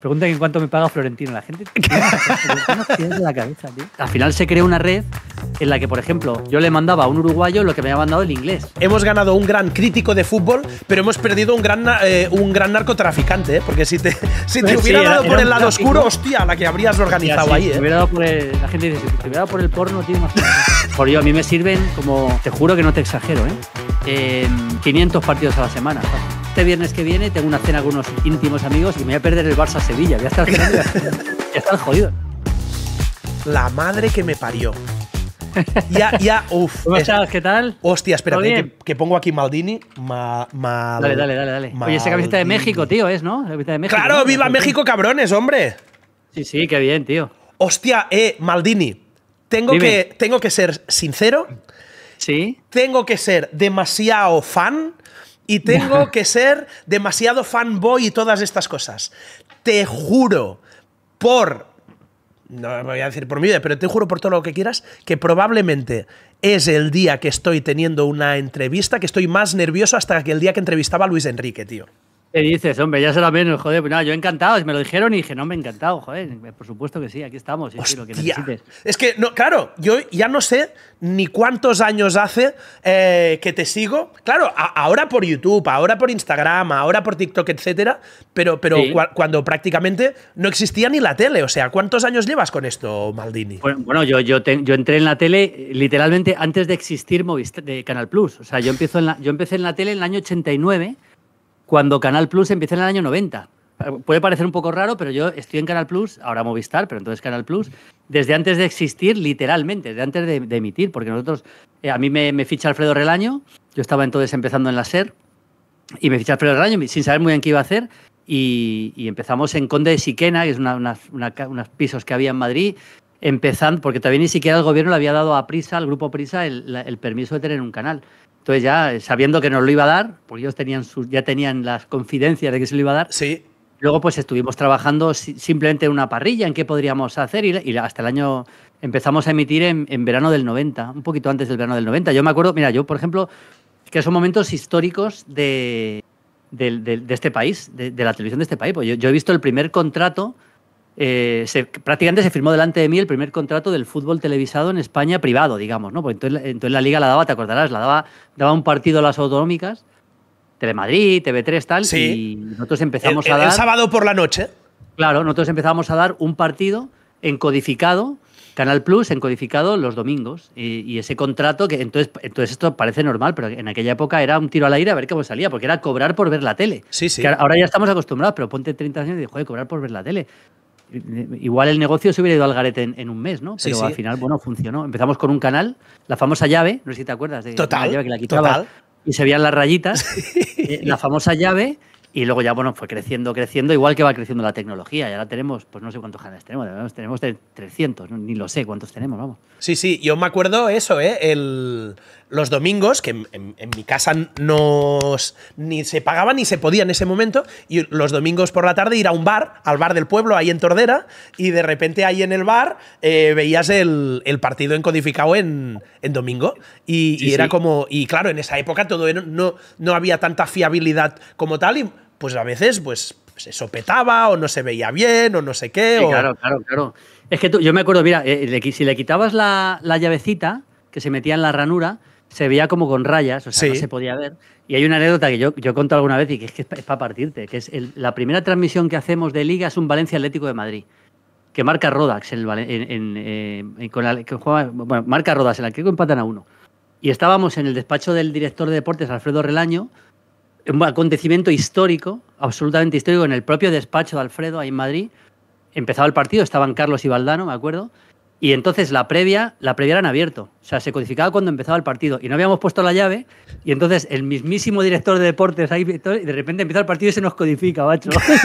Pregunta en cuánto me paga Florentino. La gente tiene la cabeza, tío. Al final se creó una red en la que, por ejemplo, yo le mandaba a un uruguayo lo que me había mandado el inglés. Hemos ganado un gran crítico de fútbol, pero hemos perdido un gran, eh, un gran narcotraficante, ¿eh? porque si te, si te hubiera dado por el lado oscuro, hostia, la que habrías organizado ahí. ¿eh? por la gente dice, si te hubiera dado por el porno, tiene más. por yo, a mí me sirven como, te juro que no te exagero, ¿eh? 500 partidos a la semana. ¿sabes? este viernes que viene tengo una cena con unos íntimos amigos y me voy a perder el Barça Sevilla. Voy a estar ya están jodidos. La madre que me parió. Ya, ya, uff. ¿Qué tal? Hostia, espérate, que, pongo aquí Maldini. dale, dale, dale. dale. Oye, esa camiseta de México, tío, es, ¿no? Claro, viva México, cabrones, hombre. Sí, sí, qué bien, tío. Hostia, eh, Maldini. Tengo, que, tengo que ser sincero. Sí. Tengo que ser demasiado fan y tengo que ser demasiado fanboy y todas estas cosas. Te juro, por. No voy a decir por mi vida, pero te juro por todo lo que quieras, que probablemente es el día que estoy teniendo una entrevista, que estoy más nervioso hasta que el día que entrevistaba a Luis Enrique, tío. Te dices, hombre? Ya será menos, joder. Pues nada, yo encantado. Me lo dijeron y dije, no, me he encantado, joder. Por supuesto que sí, aquí estamos. lo que necesites. Es que, no, claro, yo ya no sé ni cuántos años hace eh, que te sigo. Claro, ahora por YouTube, ahora por Instagram, ahora por TikTok, etcétera. Pero, pero cuando prácticamente no existía ni la tele. O sea, ¿cuántos años llevas con esto, Maldini? Pues, bueno, yo, yo, yo entré en la tele literalmente antes de existir de Canal Plus. O sea, yo, empiezo en yo empecé en la tele en el año 89 cuando Canal Plus empieza en el año 90. Puede parecer un poco raro, pero yo estoy en Canal Plus, ahora Movistar, pero entonces Canal Plus, desde antes de existir, literalmente, desde antes de, emitir, porque nosotros, eh, a mí me, ficha Alfredo Relaño, yo estaba entonces empezando en la SER, y me ficha Alfredo Relaño sin saber muy bien qué iba a hacer, y, empezamos en Conde de Siquena, que es una, unos pisos que había en Madrid, empezando, porque todavía ni siquiera el gobierno le había dado a Prisa, al grupo Prisa, el, el permiso de tener un canal. Entonces ya, eh, sabiendo que nos lo iba a dar, porque ellos tenían sus, ya tenían las confidencias de que se lo iba a dar. Sí. Luego pues estuvimos trabajando simplemente en una parrilla, en qué podríamos hacer y, hasta el año empezamos a emitir en, verano del 90, un poquito antes del verano del 90. Yo me acuerdo, mira, yo por ejemplo, que son momentos históricos de, de, este país, de, la televisión de este país. Pues yo, he visto el primer contrato eh, prácticamente se firmó delante de mí el primer contrato del fútbol televisado en España privado, digamos, ¿no? Porque entonces, la liga la daba, te acordarás, la daba, daba un partido a las autonómicas, Telemadrid, TV3, tal, y nosotros empezamos a dar... El sábado por la noche. Claro, nosotros empezamos a dar un partido encodificado, Canal Plus encodificado los domingos. Y, ese contrato, que entonces, entonces esto parece normal, pero en aquella época era un tiro al aire a ver cómo salía, porque era cobrar por ver la tele. Sí, ahora ya estamos acostumbrados, pero ponte 30 años y dijo joder, cobrar por ver la tele. Igual el negocio se hubiera ido al garete en, un mes, ¿no? Pero al final, bueno, funcionó. Empezamos con un canal, la famosa llave, no sé si te acuerdas de la llave que la quitaba. y se veían las rayitas, eh, la famosa llave. Y luego ya, bueno, fue creciendo, creciendo, igual que va creciendo la tecnología. Y ahora tenemos, pues no sé cuántos canales tenemos, tenemos 300, ni lo sé cuántos tenemos, vamos. Sí, sí, yo me acuerdo eso, ¿eh? El, los domingos, que en, mi casa no ni se pagaba ni se podía en ese momento, y los domingos por la tarde ir a un bar, al bar del pueblo, ahí en Tordera, y de repente ahí en el bar eh, veías el, el, partido encodificado en, en domingo. Y, era como. Y claro, en esa época todo no, no había tanta fiabilidad como tal, y pues a veces, pues se sopetaba o no se veía bien o no sé qué. Claro, claro, claro. Es que yo me acuerdo, mira, eh, si le quitabas la, la llavecita que se metía en la ranura, se veía como con rayas, o sea, no se podía ver. Y hay una anécdota que yo, yo alguna vez y que es, que es para partirte, que es la primera transmisión que hacemos de Liga es un Valencia Atlético de Madrid, que marca Rodax, en, en, eh, bueno, marca Rodax, en la que empatan a uno. Y estábamos en el despacho del director de deportes, Alfredo Relaño, un acontecimiento histórico, absolutamente histórico, en el propio despacho de Alfredo, ahí en Madrid. Empezaba el partido, estaban Carlos y Valdano, me acuerdo, y entonces la previa, la previa era han abierto. O sea, se codificaba cuando empezaba el partido y no habíamos puesto la llave. Y entonces el mismísimo director de deportes ahí, de repente empieza el partido y se nos codifica, macho.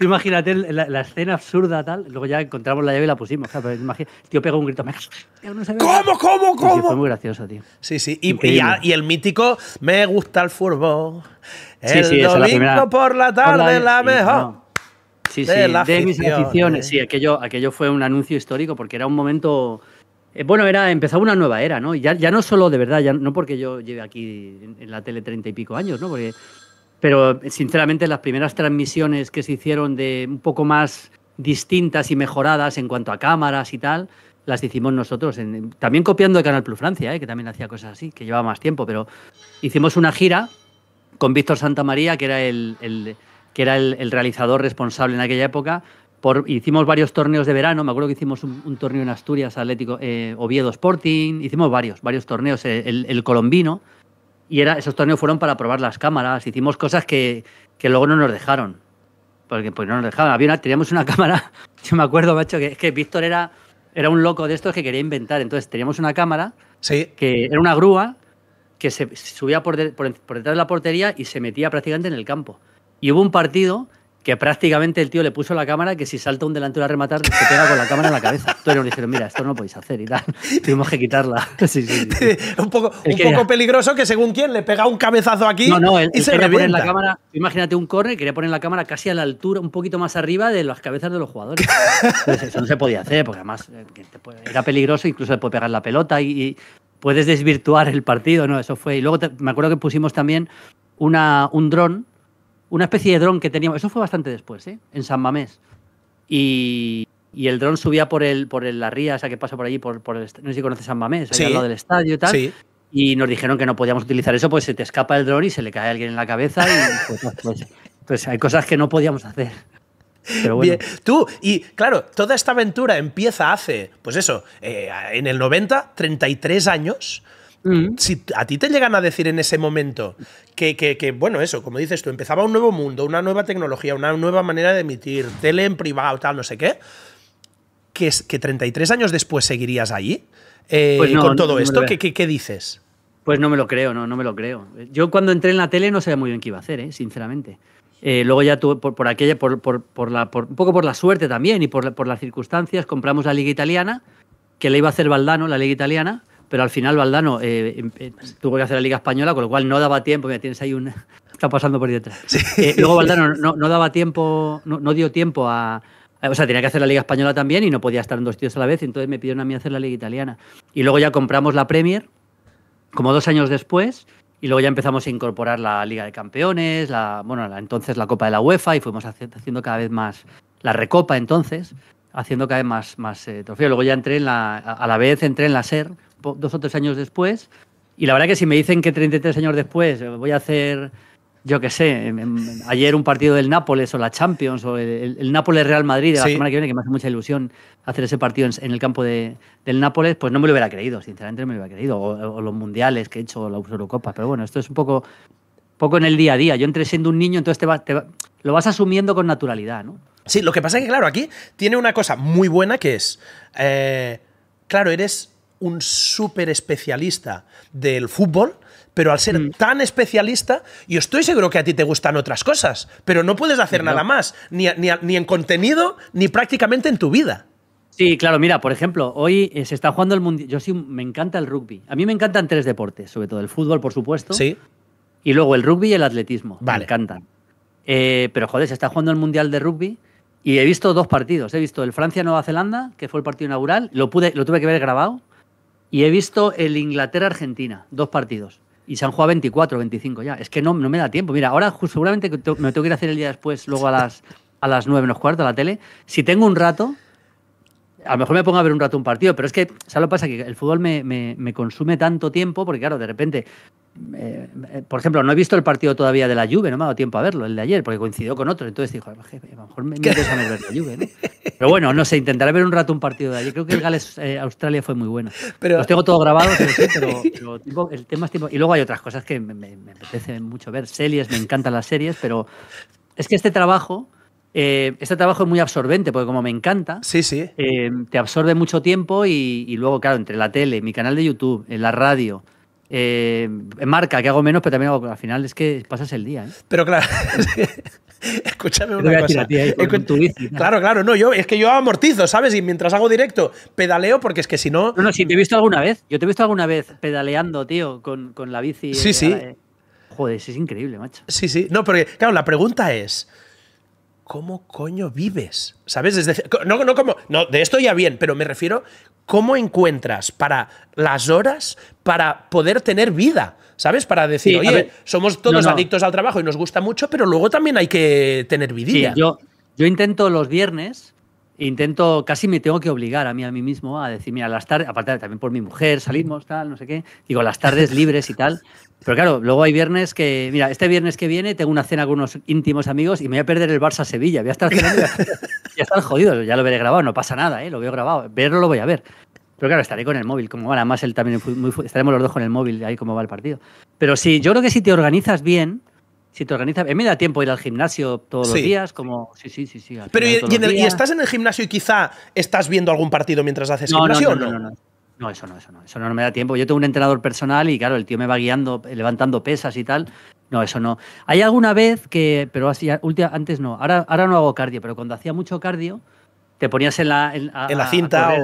imagínate la, escena absurda tal. Luego ya encontramos la llave y la pusimos. O sea, pero tío pegó un grito. ¿Cómo, cómo, cómo? fue muy gracioso, tío. Sí, sí. Y, el mítico Me gusta el fútbol. El sí, sí, domingo por la tarde, la, mejor. Sí, sí, de mis eh. Sí, aquello, aquello fue un anuncio histórico porque era un momento. Eh, bueno, era, empezaba una nueva era, ¿no? Ya, ya no solo de verdad, ya no porque yo lleve aquí en, la tele treinta y pico años, ¿no? Porque, pero eh, sinceramente las primeras transmisiones que se hicieron de un poco más distintas y mejoradas en cuanto a cámaras y tal, las hicimos nosotros, también copiando de Canal Plus Francia, ¿eh? que también hacía cosas así, que llevaba más tiempo, pero hicimos una gira con Víctor Santa María, que era el que era el, realizador responsable en aquella época, hicimos varios torneos de verano, me acuerdo que hicimos un, torneo en Asturias, Atlético, eh, Oviedo Sporting, hicimos varios, varios torneos, eh, el, colombino, y esos torneos fueron para probar las cámaras, hicimos cosas que, que luego no nos dejaron, porque pues no nos dejaban, teníamos una cámara, yo me acuerdo, macho, que que Víctor era, era un loco de estos que quería inventar, entonces teníamos una cámara, que era una grúa, que se subía por detrás de la portería y se metía prácticamente en el campo. Y hubo un partido que prácticamente el tío le puso la cámara que si salta un delantero a rematar se pega con la cámara en la cabeza. Entonces nos dijeron, mira, esto no lo podéis hacer y tal. Tuvimos que quitarla. un poco, peligroso que según quién le pega un cabezazo aquí no, y se Poner la cámara, imagínate un corre, quería poner la cámara casi a la altura, un poquito más arriba de las cabezas de los jugadores. eso no se podía hacer porque además eh, era peligroso, incluso le puede pegar la pelota y, puedes desvirtuar el partido, ¿no? Eso fue. Y luego me acuerdo que pusimos también una, un dron una especie de dron que teníamos. Eso fue bastante después, ¿eh? En San Mamés. Y, y el dron subía por el, por el, la ría, o sea, que pasa por allí, por, por no sé si conoces San Mamés, sí. al lado del estadio y tal. Y nos dijeron que no podíamos utilizar eso, pues se te escapa el dron y se le cae a alguien en la cabeza. Y, pues, pues, pues, pues, hay cosas que no podíamos hacer. Pero bueno. Tú, y claro, toda esta aventura empieza hace, pues eso, eh, en el 90, 33 años. Mm. Si a ti te llegan a decir en ese momento que, bueno, eso, como dices tú, empezaba un nuevo mundo, una nueva tecnología, una nueva manera de emitir tele en privado, tal, no sé qué, que, que 33 años después seguirías allí eh, pues con todo esto, ¿qué, dices? Pues no me lo creo, no, no me lo creo. Yo cuando entré en la tele no sabía muy bien qué iba a hacer, eh, sinceramente. Eh, luego ya tú por, aquella, por, la, un poco por la suerte también y por, por las circunstancias, compramos la Liga Italiana, que la iba a hacer Valdano, la Liga Italiana, pero al final, Valdano, eh, em, eh, tuvo que hacer la Liga Española, con lo cual no daba tiempo. Mira, tienes ahí un. Está pasando por detrás. Eh, luego, Valdano no, daba tiempo, no, dio tiempo a, o sea, tenía que hacer la Liga Española también y no podía estar en dos tíos a la vez, entonces me pidieron a mí hacer la Liga Italiana. Y luego ya compramos la Premier, como dos años después, y luego ya empezamos a incorporar la Liga de Campeones, la, bueno, entonces la Copa de la UEFA, y fuimos haciendo cada vez más la Recopa entonces, haciendo cada vez más, más trofeos. Luego ya entré en la, a la vez entré en la SER, dos o tres años después. Y la verdad que si me dicen que 33 años después voy a hacer, yo qué sé, em, em, ayer un partido del Nápoles o la Champions o el, Nápoles-Real Madrid de la semana que viene, que me hace mucha ilusión hacer ese partido en, el campo del Nápoles, pues no me lo hubiera creído, sinceramente no me lo hubiera creído. O, los mundiales que he hecho, o la Pero bueno, esto es un poco, poco en el día a día. Yo entré siendo un niño, entonces te, lo vas asumiendo con naturalidad, ¿no? Sí, lo que pasa es que, claro, aquí tiene una cosa muy buena que es, eh, claro, eres un súper especialista del fútbol, pero al ser mm. tan especialista, yo estoy seguro que a ti te gustan otras cosas, pero no puedes hacer nada más, ni, en contenido, ni prácticamente en tu vida. Sí, claro, mira, por ejemplo, hoy eh, se está jugando el Mundial. Yo sí, me encanta el rugby. A mí me encantan tres deportes, sobre todo el fútbol, por supuesto. Sí. Y luego el rugby y el atletismo. Me encantan. Eh, pero joder, se está jugando el Mundial de Rugby y he visto dos partidos. He visto el Francia-Nueva Zelanda, que fue el partido inaugural. Lo, pude, lo tuve que ver grabado y he visto el Inglaterra-Argentina, dos partidos. Y se han jugado 24, 25 ya. Es que no, no me da tiempo. Mira, ahora seguramente me tengo que ir a hacer el día después, luego a las, a las 9 menos cuarto a la tele. Si tengo un rato, a lo mejor me pongo a ver un rato un partido, pero es que, ¿sabes lo pasa? Que el fútbol me, me, me consume tanto tiempo, porque claro, de repente, eh, por ejemplo, no he visto el partido todavía de la Juve, no me ha dado tiempo a verlo, el de ayer, porque coincidió con otro, entonces digo, ah, pues, a lo mejor me, interesa ver la Juve, ¿no? Pero bueno, no sé, intentaré ver un rato un partido de ayer. Creo que el Gales-Australia eh, fue muy bueno. Los tengo todo grabado pero, pero, el tema es tiempo. Y luego hay otras cosas que me, me, me apetece mucho ver. Series, me encantan las series, pero es que este trabajo eh, este trabajo es muy absorbente, porque como me encanta, sí, sí. Eh, te absorbe mucho tiempo y, luego, claro, entre la tele, mi canal de YouTube, en la radio, eh, marca, que hago menos, pero también hago, al final es que pasas el día. Pero claro, escúchame una cosa. tu bici, claro, claro, no, yo es que yo amortizo, ¿sabes? Y mientras hago directo, pedaleo, porque es que si no... No, no, si te he visto alguna vez, yo te he visto alguna vez pedaleando, tío, con, con la bici. Sí, sí. Joder, es increíble, macho. Sí, sí. No, pero claro, la pregunta es... ¿cómo coño vives? ¿Sabes? no, no, como, no, de esto ya bien, pero me refiero, ¿cómo encuentras para las horas para poder tener vida? ¿Sabes? Para decir, oye, somos todos adictos al trabajo y nos gusta mucho, pero luego también hay que tener vidilla. yo, yo intento los viernes intento, casi me tengo que obligar a mí, a mí mismo, a decir, mira, las tardes, aparte también por mi mujer, salimos, tal, no sé qué, digo, las tardes libres y tal. Pero claro, luego hay viernes que, mira, este viernes que viene tengo una cena con unos íntimos amigos y me voy a perder el Barça Sevilla, voy a estar jodido, ya lo veré grabado, no pasa nada, ¿eh? lo veo grabado, verlo lo voy a ver. Pero claro, estaré con el móvil, como ahora más él también, estaremos los dos con el móvil, ahí como va el partido. Pero sí, yo creo que si te organizas bien, si te organizas, eh, me da tiempo ir al gimnasio todos los días, como sí, sí, sí, sí. Pero y, estás en el gimnasio y quizá estás viendo algún partido mientras haces gimnasio no, no, no? no, no. No, eso no, eso no, eso no me da tiempo. Yo tengo un entrenador personal y claro, el tío me va guiando, eh, levantando pesas y tal. No, eso no. Hay alguna vez que, pero así, antes no, ahora, ahora no hago cardio, pero cuando hacía mucho cardio, te ponías en la, cinta,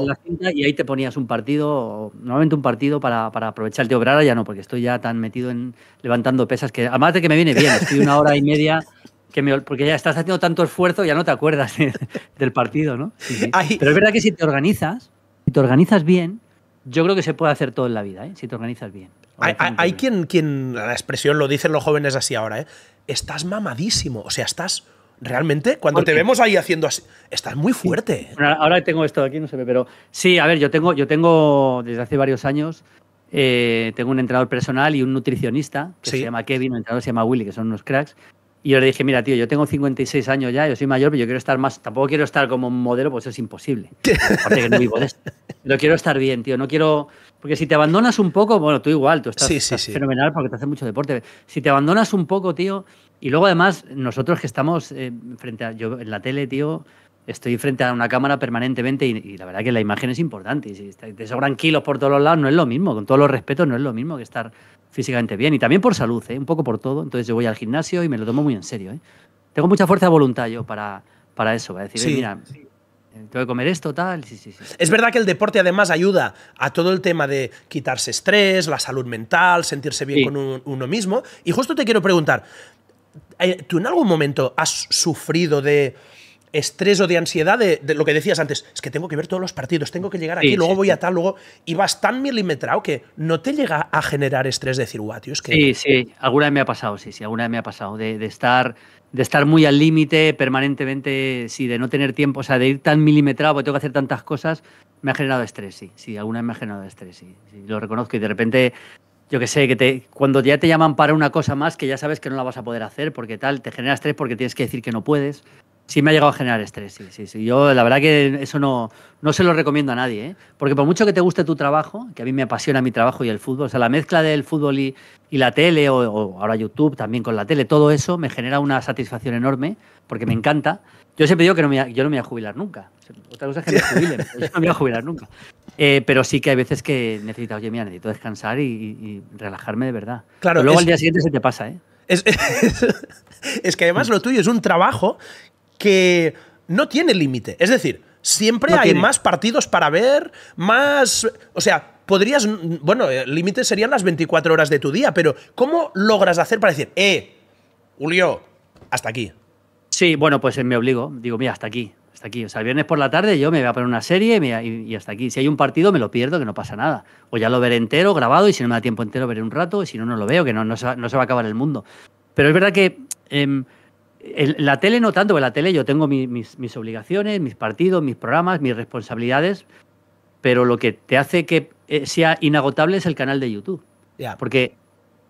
y ahí te ponías un partido, normalmente un partido para, aprovecharte aprovechar el ya no, porque estoy ya tan metido en levantando pesas que además de que me viene bien, estoy una hora y media que me, porque ya estás haciendo tanto esfuerzo, ya no te acuerdas del partido, ¿no? Pero es verdad que si te organizas, si te organizas bien, yo creo que se puede hacer todo en la vida, ¿eh? si te organizas bien. Hay, quien, quien, la expresión lo dicen los jóvenes así ahora, ¿eh? estás mamadísimo, o sea, estás Realmente, cuando te vemos ahí haciendo así, estás muy fuerte. Ahora ahora tengo esto aquí, no se ve, pero sí, a ver, yo tengo, yo tengo desde hace varios años, eh, tengo un entrenador personal y un nutricionista, que se llama Kevin, un entrenador se llama Willy, que son unos cracks. Y yo le dije, mira, tío, yo tengo 56 años ya, yo soy mayor, pero yo quiero estar más, tampoco quiero estar como un modelo, pues es imposible. no quiero estar bien, tío, no quiero... Porque si te abandonas un poco, bueno, tú igual, tú estás, estás fenomenal porque te hace mucho deporte. Si te abandonas un poco, tío, y luego además, nosotros que estamos eh, frente a, yo en la tele, tío, estoy frente a una cámara permanentemente y, la verdad que la imagen es importante. Y si te sobran kilos por todos los lados, no es lo mismo. Con todos los respetos, no es lo mismo que estar físicamente bien. Y también por salud, ¿eh? un poco por todo. Entonces yo voy al gimnasio y me lo tomo muy en serio. ¿eh? Tengo mucha fuerza de voluntad yo para, para eso, a decir, mira, tengo que comer esto, tal. Es verdad que el deporte además ayuda a todo el tema de quitarse estrés, la salud mental, sentirse bien con uno mismo. Y justo te quiero preguntar, eh, ¿Tú en algún momento has sufrido de estrés o de ansiedad de, lo que decías antes? Es que tengo que ver todos los partidos, tengo que llegar aquí, luego voy a tal, luego. Y vas tan milimetrado que no te llega a generar estrés de decir, es que. Sí, sí, alguna vez me ha pasado, sí, sí, alguna vez me ha pasado. De, estar. De estar muy al límite permanentemente, sí, de no tener tiempo, o sea, de ir tan milimetrado, porque tengo que hacer tantas cosas, me ha generado estrés, sí, sí, alguna vez me ha generado estrés, sí lo reconozco y de repente yo que sé, que te, cuando ya te llaman para una cosa más que ya sabes que no la vas a poder hacer, porque tal, te genera estrés porque tienes que decir que no puedes. Sí me ha llegado a generar estrés, sí, sí, sí. Yo la verdad que eso no, no se lo recomiendo a nadie, ¿eh? porque por mucho que te guste tu trabajo, que a mí me apasiona mi trabajo y el fútbol, o sea, la mezcla del fútbol y, y la tele, o, ahora YouTube también con la tele, todo eso me genera una satisfacción enorme, porque me encanta. Yo siempre digo que no me, yo no me voy a jubilar nunca. Otra cosa es que me jubilen, yo no me voy a jubilar nunca. Eh, pero sí que hay veces que necesito, oye, mira, necesito descansar y, relajarme de verdad. Claro, luego al día siguiente se te pasa, ¿eh? Es, que además lo tuyo es un trabajo que no tiene límite. Es decir, siempre hay más partidos para ver, más... O sea, podrías... Bueno, el eh, límite serían las 24 horas de tu día, pero ¿cómo logras hacer para decir, eh, Julio, hasta aquí? Sí, bueno, pues eh, me obligo. Digo, mira, hasta aquí, hasta aquí. O sea, el viernes por la tarde yo me voy a poner una serie y, hasta aquí. Si hay un partido, me lo pierdo, que no pasa nada. O ya lo veré entero, grabado, y si no me da tiempo entero, veré un rato, y si no, no lo veo, que no, se, va a acabar el mundo. Pero es verdad que em, la tele no tanto, porque la tele yo tengo mis, obligaciones, mis partidos, mis programas, mis responsabilidades, pero lo que te hace que eh, sea inagotable es el canal de YouTube. Porque,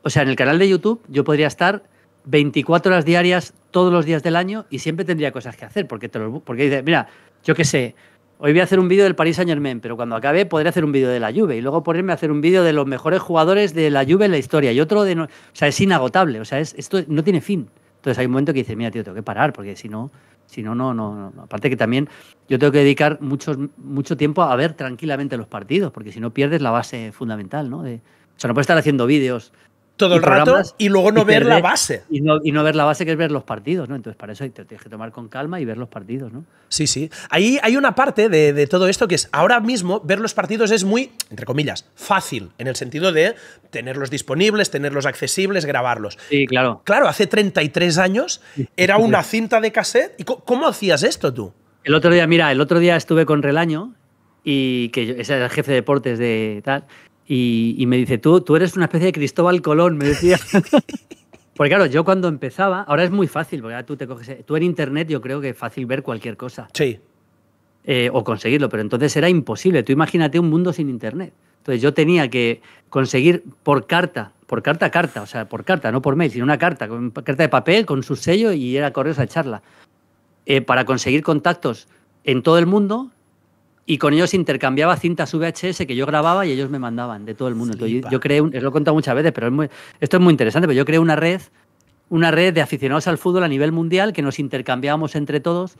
o sea, en el canal de YouTube yo podría estar 24 horas diarias todos los días del año y siempre tendría cosas que hacer porque te porque dice, mira, yo qué sé, hoy voy a hacer un vídeo del Paris Saint Germain, pero cuando acabe podré hacer un vídeo de la Juve y luego ponerme a hacer un vídeo de los mejores jugadores de la Juve en la historia y otro de no, o sea, es inagotable, o sea, esto no tiene fin. Entonces hay un momento que dice mira, tío, tengo que parar porque si no si no, no, no, Aparte que también yo tengo que dedicar mucho, mucho tiempo a ver tranquilamente los partidos, porque si no pierdes la base fundamental, ¿no? o sea, no puedes estar haciendo vídeos todo el rato y luego no ver la base. Y no, ver la base que es ver los partidos, ¿no? Entonces para eso te tienes que tomar con calma y ver los partidos, ¿no? Sí, sí. Ahí hay una parte de, todo esto que es ahora mismo ver los partidos es muy, entre comillas, fácil, en el sentido de tenerlos disponibles, tenerlos accesibles, grabarlos. Sí, claro. Claro, hace 33 años era una cinta de cassette. ¿Y cómo hacías esto tú? El otro día, mira, el otro día estuve con Relaño y que es ese era el jefe de deportes de tal y, me dice, tú, tú eres una especie de Cristóbal Colón, me decía. Porque claro, yo cuando empezaba, ahora es muy fácil, porque tú te coges, tú en internet yo creo que es fácil ver cualquier cosa. Sí. Eh, o conseguirlo, pero entonces era imposible. Tú imagínate un mundo sin internet. Entonces yo tenía que conseguir por carta, por carta carta, o sea, por carta, no por mail, sino una carta, una carta de papel, con su sello y era correos a charla. Eh, para conseguir contactos en todo el mundo, y con ellos intercambiaba cintas VHS que yo grababa y ellos me mandaban de todo el mundo. yo, creo, creé, lo he contado muchas veces, pero esto es muy interesante, pero yo creé una red, una red de aficionados al fútbol a nivel mundial que nos intercambiábamos entre todos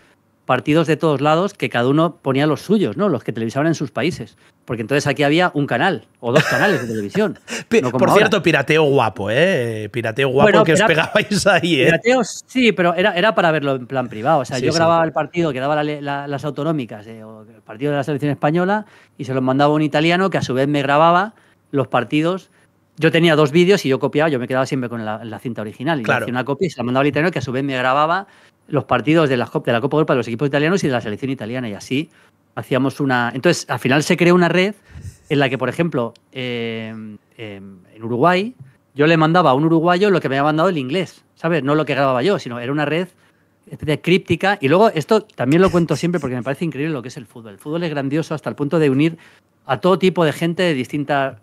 partidos de todos lados que cada uno ponía los suyos, ¿no? Los que televisaban en sus países. Porque entonces aquí había un canal o dos canales de televisión. Por cierto, pirateo guapo, ¿eh? Pirateo guapo que os pegabais ahí, ¿eh? sí, pero era, era para verlo en plan privado. O sea, yo grababa el partido que daba las autonómicas, eh, el partido de la selección española, y se los mandaba un italiano que a su vez me grababa los partidos yo tenía dos vídeos y yo copiaba, yo me quedaba siempre con la, cinta original. Y una copia se la mandaba al italiano que a su vez me grababa los partidos de la, de la Copa Europa de los equipos italianos y de la selección italiana. Y así hacíamos una... Entonces, al final se creó una red en la que, por ejemplo, eh, em, en Uruguay, yo le mandaba a un uruguayo lo que me había mandado el inglés, ¿sabes? No lo que grababa yo, sino era una red de críptica. Y luego, esto también lo cuento siempre porque me parece increíble lo que es el fútbol. El fútbol es grandioso hasta el punto de unir a todo tipo de gente de distintas.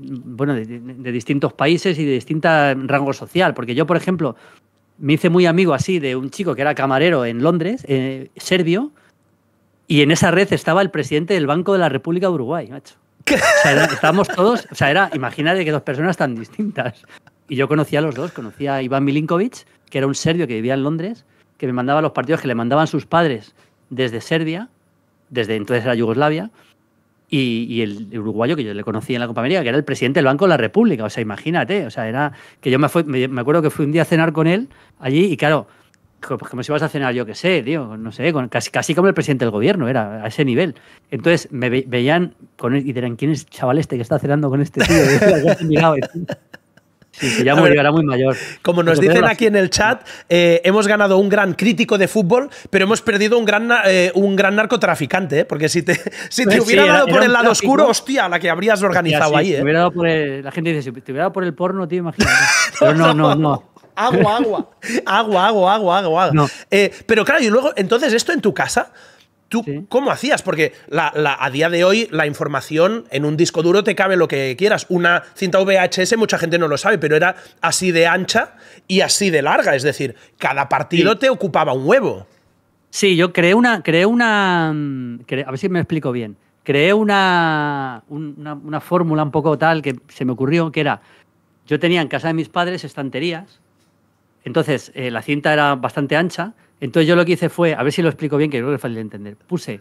Bueno, de, distintos países y de distinta rango social. Porque yo, por ejemplo, me hice muy amigo así de un chico que era camarero en Londres, eh, serbio, y en esa red estaba el presidente del Banco de la República de Uruguay, macho. estábamos todos, o sea, era, imagínate que dos personas tan distintas. Y yo conocía a los dos, conocía a Iván Milinkovic, que era un serbio que vivía en Londres, que me mandaba los partidos que le mandaban sus padres desde Serbia, desde entonces era Yugoslavia, y, el uruguayo que yo le conocí en la Copa América, que era el presidente del Banco de la República. O sea, imagínate, o sea, era que yo me, me, acuerdo que fui un día a cenar con él allí y claro, pues como si ibas a cenar, yo qué sé, tío, no sé, con, casi, casi como el presidente del gobierno, era a ese nivel. Entonces me veían con, y dirán, ¿quién es el chaval este que está cenando con este tío? Sí, ya muy mayor. Como nos dicen aquí en el chat, eh, hemos ganado un gran crítico de fútbol, pero hemos perdido un gran, eh, un gran narcotraficante, ¿eh? porque si te, hubiera dado por el lado oscuro, hostia, la que habrías organizado ahí. la gente dice, si te hubiera dado por el porno, tío, imagínate. pero no, no, no. Agua, agua. Agua, agua, agua, agua. pero claro, y luego, entonces, esto en tu casa, ¿Tú cómo hacías? Porque a día de hoy la información en un disco duro te cabe lo que quieras. Una cinta VHS mucha gente no lo sabe, pero era así de ancha y así de larga. Es decir, cada partido te ocupaba un huevo. Sí, yo creé una, creé una, mm, a ver si me explico bien. Creé una, fórmula un poco tal que se me ocurrió, que era, yo tenía en casa de mis padres estanterías, entonces eh, la cinta era bastante ancha, entonces yo lo que hice fue, a ver si lo explico bien, que creo que es fácil de entender. Puse,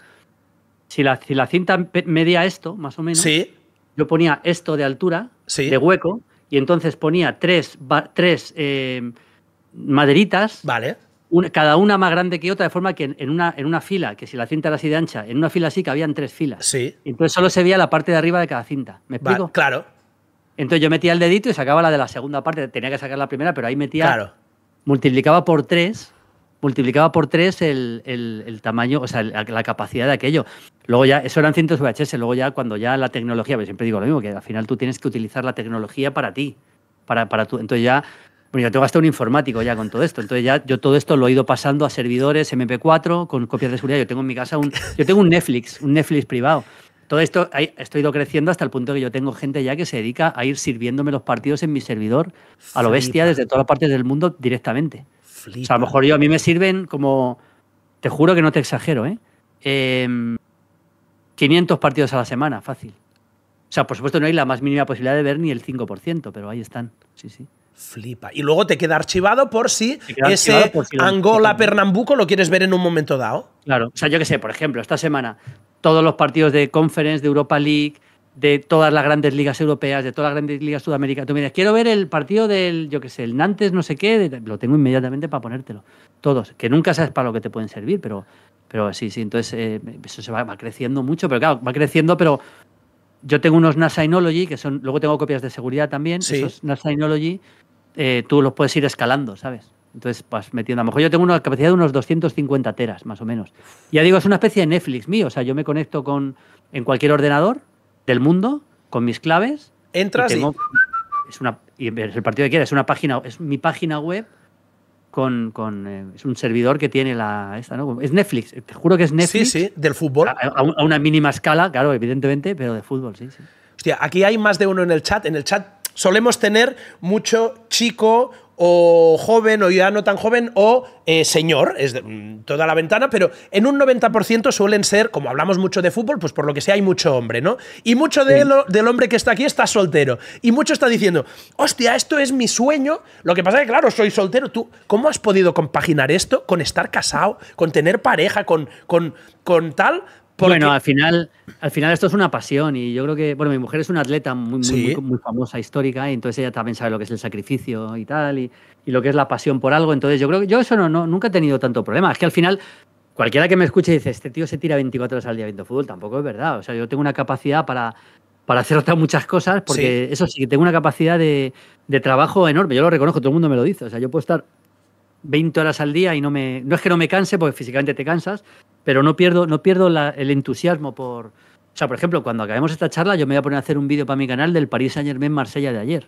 si la, cinta medía esto, más o menos, sí. yo ponía esto de altura, de hueco, y entonces ponía tres, eh, maderitas. Vale. cada una más grande que otra, de forma que en, una, fila, que si la cinta era así de ancha, en una fila así que habían tres filas. Sí. Entonces solo se veía la parte de arriba de cada cinta. ¿Me explico? claro. Entonces yo metía el dedito y sacaba la de la segunda parte. Tenía que sacar la primera, pero ahí metía. Multiplicaba por tres multiplicaba por tres el, tamaño, o sea, la, capacidad de aquello. Luego ya, eso eran cientos VHS, luego ya cuando ya la tecnología, pues siempre digo lo mismo, que al final tú tienes que utilizar la tecnología para ti, para, para tú. Entonces ya, bueno, yo tengo hasta un informático ya con todo esto. Entonces ya yo todo esto lo he ido pasando a servidores MP4 con copias de seguridad. Yo tengo en mi casa un, yo tengo un Netflix, un Netflix privado. Todo esto estoy ido creciendo hasta el punto que yo tengo gente ya que se dedica a ir sirviéndome los partidos en mi servidor a lo bestia desde todas las partes del mundo directamente a lo mejor yo, a mí me sirven como, te juro que no te exagero, ¿eh? 500 em, partidos a la semana, fácil. O sea, por supuesto no hay la más mínima posibilidad de ver ni el 5%, pero ahí están, sí, sí. Flipa. Y luego te queda archivado por si ese Angola-Pernambuco lo quieres ver en un momento dado. Claro, o sea, yo qué sé, por ejemplo, esta semana todos los partidos de Conference, de Europa League, de todas las grandes ligas europeas, de todas las grandes ligas sudamericanas. Tú me dices, quiero ver el partido del, yo qué sé, el Nantes, no sé qué, lo tengo inmediatamente para ponértelo. Todos, que nunca sabes para lo que te pueden servir, pero, pero sí, sí, entonces eh, eso se va, va, creciendo mucho, pero claro, va creciendo, pero yo tengo unos NASA Inology, que son, luego tengo copias de seguridad también, sí. esos NASA Inology, eh, tú los puedes ir escalando, ¿sabes? Entonces pues, metiendo, a lo mejor yo tengo una capacidad de unos 250 teras, más o menos. Ya digo, es una especie de Netflix mío, o sea, yo me conecto con, en cualquier ordenador, del mundo con mis claves. Entras y, Es una, el partido que quieras, es una página, es mi página web con, eh, es un servidor que tiene la esta, ¿no? Es Netflix, te juro que es Netflix. Sí, sí, del fútbol. A, a una mínima escala, claro, evidentemente, pero de fútbol, sí, sí. Hostia, aquí hay más de uno en el chat. En el chat solemos tener mucho chico o joven, o ya no tan joven, o eh, señor, es mm, toda la ventana, pero en un 90% suelen ser, como hablamos mucho de fútbol, pues por lo que sea hay mucho hombre, ¿no? Y mucho del hombre que está aquí está soltero. Y mucho está diciendo, hostia, esto es mi sueño. Lo que pasa es que, claro, soy soltero. ¿Tú cómo has podido compaginar esto con estar casado, con tener pareja, con, con, con tal? Bueno, al final, al final esto es una pasión y yo creo que, bueno, mi mujer es una atleta muy, famosa, histórica, y entonces ella también sabe lo que es el sacrificio y tal, y, lo que es la pasión por algo. Entonces yo creo que yo eso no, nunca he tenido tanto problema. Es que al final, cualquiera que me escuche dice, este tío se tira 24 horas al día viendo fútbol, tampoco es verdad. O sea, yo tengo una capacidad para, para hacer muchas cosas, porque eso sí, tengo una capacidad de, de trabajo enorme. Yo lo reconozco, todo el mundo me lo dice. O sea, yo puedo estar 20 horas al día y no me. No es que no me canse, porque físicamente te cansas, pero no pierdo, no pierdo el entusiasmo por. O sea, por ejemplo, cuando acabemos esta charla, yo me voy a poner a hacer un vídeo para mi canal del Paris Saint Germain Marsella de ayer.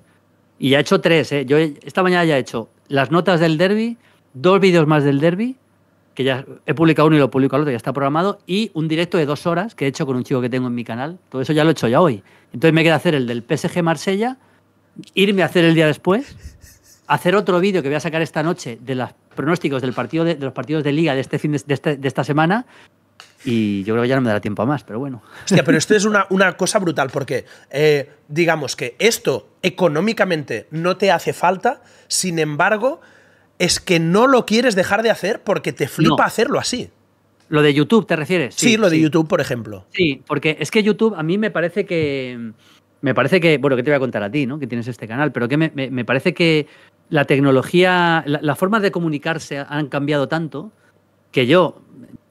Y ya he hecho tres, ¿eh? Yo esta mañana ya he hecho las notas del derby, dos vídeos más del derby, que ya he publicado uno y lo publico al otro, ya está programado, y un directo de dos horas que he hecho con un chico que tengo en mi canal. Todo eso ya lo he hecho ya hoy. Entonces me queda hacer el del PSG Marsella, irme a hacer el día después hacer otro vídeo que voy a sacar esta noche de los pronósticos del partido de, los partidos de liga de este fin este, de, esta semana. Y yo creo que ya no me dará tiempo a más, pero bueno. Hostia, pero esto es una, cosa brutal, porque eh, digamos que esto económicamente no te hace falta, sin embargo, es que no lo quieres dejar de hacer porque te flipa hacerlo así. ¿Lo de YouTube te refieres? Sí, lo de YouTube, por ejemplo. Sí, porque es que YouTube a mí me parece que. Me parece que. Bueno, que te voy a contar a ti, ¿no? Que tienes este canal, pero que me parece que la tecnología, las formas de comunicarse han cambiado tanto que yo,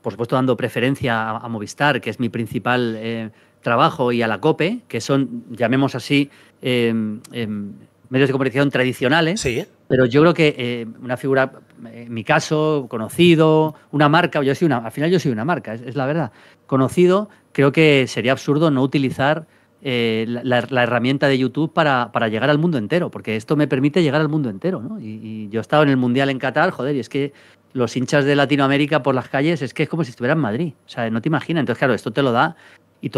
por supuesto dando preferencia a, Movistar, que es mi principal eh, trabajo, y a la COPE, que son, llamemos así, em, em, medios de comunicación tradicionales, sí. pero yo creo que eh, una figura, eh, en mi caso, conocido, una marca, yo soy una, al final yo soy una marca, es la verdad, conocido, creo que sería absurdo no utilizar eh, la, herramienta de YouTube para, llegar al mundo entero, porque esto me permite llegar al mundo entero. ¿no? Y, yo he estado en el Mundial en Qatar, joder, y es que los hinchas de Latinoamérica por las calles es que es como si estuviera en Madrid. O sea, no te imaginas. Entonces, claro, esto te lo da y,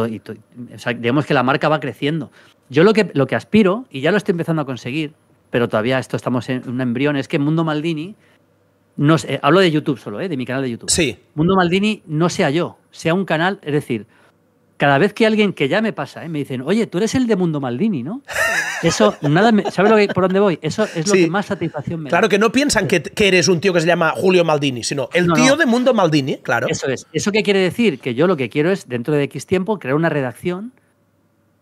digamos que la marca va creciendo. Yo lo que, lo que aspiro, y ya lo estoy empezando a conseguir, pero todavía esto estamos en un embrión, es que Mundo Maldini, no sé, eh, hablo de YouTube solo, ¿eh? de mi canal de YouTube. Sí. Mundo Maldini no sea yo, sea un canal, es decir, cada vez que alguien que ya me pasa, ¿eh? me dicen, oye, tú eres el de Mundo Maldini, ¿no? Eso, nada, me, ¿sabes lo que, por dónde voy? Eso es lo que más satisfacción me da. Claro que no piensan que, eres un tío que se llama Julio Maldini, sino el tío de Mundo Maldini, claro. Eso es. ¿Eso qué quiere decir? Que yo lo que quiero es, dentro de X tiempo, crear una redacción.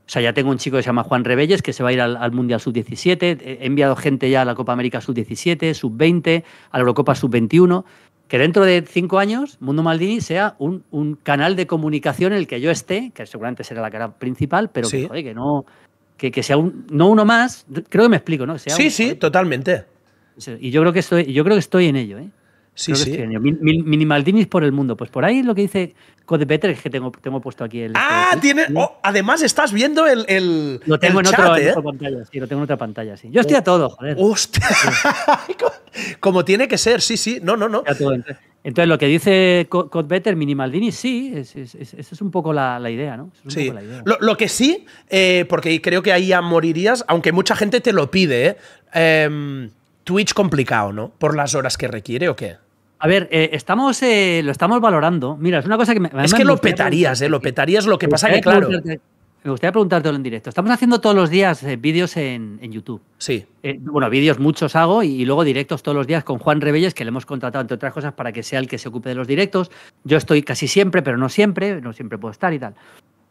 O sea, ya tengo un chico que se llama Juan Rebelles que se va a ir al, al Mundial Sub-17. He enviado gente ya a la Copa América Sub-17, Sub-20, a la Eurocopa Sub-21 que dentro de cinco años Mundo Maldini sea un, canal de comunicación en el que yo esté, que seguramente será la cara principal, pero que, no que, sea un, no uno más, creo que me explico, ¿no? sí, sí, totalmente. Y yo creo que estoy, yo creo que estoy en ello, ¿eh? Sí, sí. Este minimaldinis por el mundo. Pues por ahí lo que dice es que tengo, tengo puesto aquí el. Ah, este tiene. Oh, además, estás viendo el. lo tengo en, ¿eh? otra pantalla, sí, lo tengo en otra pantalla, sí. Yo estoy a todo, joder. Hostia. Como tiene que ser, sí, sí. No, no, no. Entonces, lo que dice Codbetter, Minimaldini, sí, esa es, es, un poco la, idea, ¿no? sí. Lo, que sí, eh, porque creo que ahí ya morirías, aunque mucha gente te lo pide, eh em, Twitch complicado, ¿no? Por las horas que requiere o qué. A ver, eh, estamos, eh, lo estamos valorando. Mira, es una cosa que me. Es que lo petarías, eh, lo petarías. Lo que pasa que, claro. Me gustaría preguntártelo en directo. Estamos haciendo todos los días eh, vídeos en, YouTube. Sí. bueno, vídeos muchos hago y, y, luego directos todos los días con Juan Rebelles, que le hemos contratado, entre otras cosas, para que sea el que se ocupe de los directos. Yo estoy casi siempre, pero no siempre, no siempre puedo estar y tal.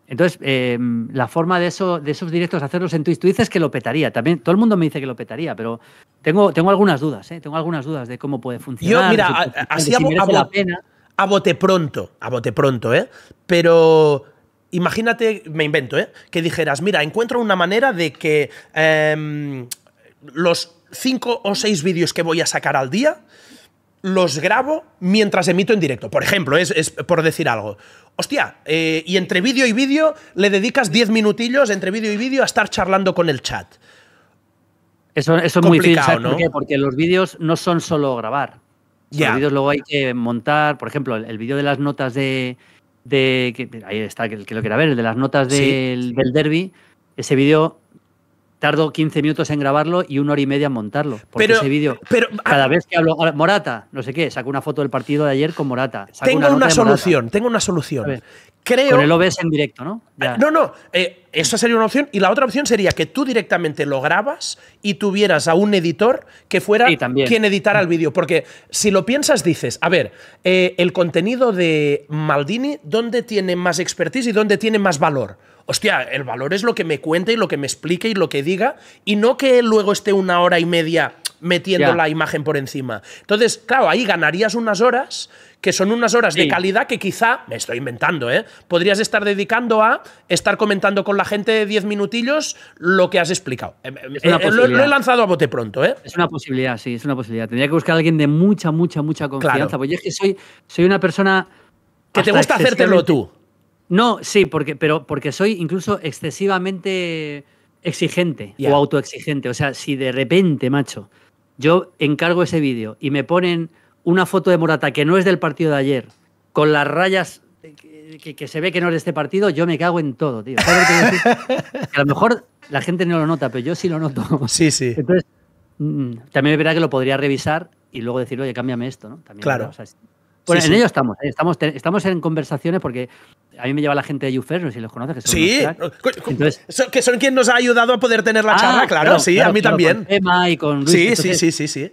Entonces, em, la forma de, eso, de esos directos, hacerlos en Twitch, tú dices que lo petaría, también todo el mundo me dice que lo petaría, pero tengo, algunas dudas, ¿eh? tengo algunas dudas de cómo puede funcionar. Yo, mira, así a, la pena. a bote pronto, a bote pronto, ¿eh? Pero imagínate, me invento, ¿eh? Que dijeras, mira, encuentro una manera de que em, los cinco o seis vídeos que voy a sacar al día los grabo mientras emito en directo. Por ejemplo, es, es por decir algo hostia, eh, y entre vídeo y vídeo le dedicas 10 minutillos entre vídeo y vídeo a estar charlando con el chat. Eso, es muy difícil, ¿no? qué? Porque los vídeos no son solo grabar. Los vídeos luego hay que montar, por ejemplo, el, vídeo de las notas de, que, ahí está, que, que lo quiera ver, el de las notas del, del derby. Ese vídeo tardo 15 minutos en grabarlo y una hora y media en montarlo. Porque ese vídeo, pero, ah, cada vez que hablo, ah, Morata, no sé qué, saco una foto del partido de ayer con Morata. Tengo una, solución, tengo una solución. Creo. Con lo ves en directo, ¿no? Ah, no, no. Eh, esa sería una opción. Y la otra opción sería que tú directamente lo grabas y tuvieras a un editor que fuera quien editara el vídeo. Porque si lo piensas, dices, a ver, eh, el contenido de Maldini, ¿dónde tiene más expertise y dónde tiene más valor? hostia, el valor es lo que me cuente y lo que me explique y lo que diga, y no que luego esté una hora y media metiendo la imagen por encima. Entonces, claro, ahí ganarías unas horas que son unas horas de calidad que quizá, me estoy inventando, ¿eh? podrías estar dedicando a estar comentando con la gente 10 minutillos lo que has explicado. Eh, eh, lo, he lanzado a bote pronto. ¿eh? Es una posibilidad, sí, es una posibilidad. Tendría que buscar a alguien de mucha, mucha, mucha confianza. Porque yo es que soy una persona... Que te gusta hacértelo tú. No, sí, porque, pero porque soy incluso excesivamente exigente o autoexigente. O sea, si de repente, macho, yo encargo ese vídeo y me ponen una foto de Morata que no es del partido de ayer, con las rayas que, se ve que no es de este partido, yo me cago en todo, tío. a lo mejor la gente no lo nota, pero yo sí lo noto. Sí, sí. Entonces, mm, mm, también es verdad que lo podría revisar y luego decir, oye, cámbiame esto, ¿no? También claro. Bueno, en ello estamos, ¿eh? estamos, estamos en conversaciones porque a mí me lleva la gente de YouFair, no sé si los conoces. Que son sí, que son quienes nos ha ayudado a poder tener la ah, charla, claro, sí, a mí también. Emma y con Sí, sí, sí, sí, sí.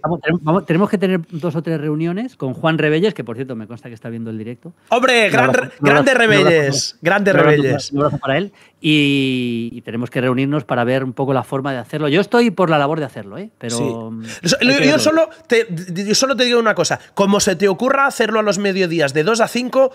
tenemos que tener dos o tres reuniones con Juan Rebelles, que por cierto me consta que está viendo el directo. Hombre, grandes Rebelles, grande Rebelles. Un abrazo para él y, tenemos que reunirnos para ver un poco la forma de hacerlo. Yo estoy por la labor de hacerlo, ¿eh? pero... Yo, solo te, yo solo te digo una cosa, como se te ocurra hacerlo a los mediodías de 2 a 5,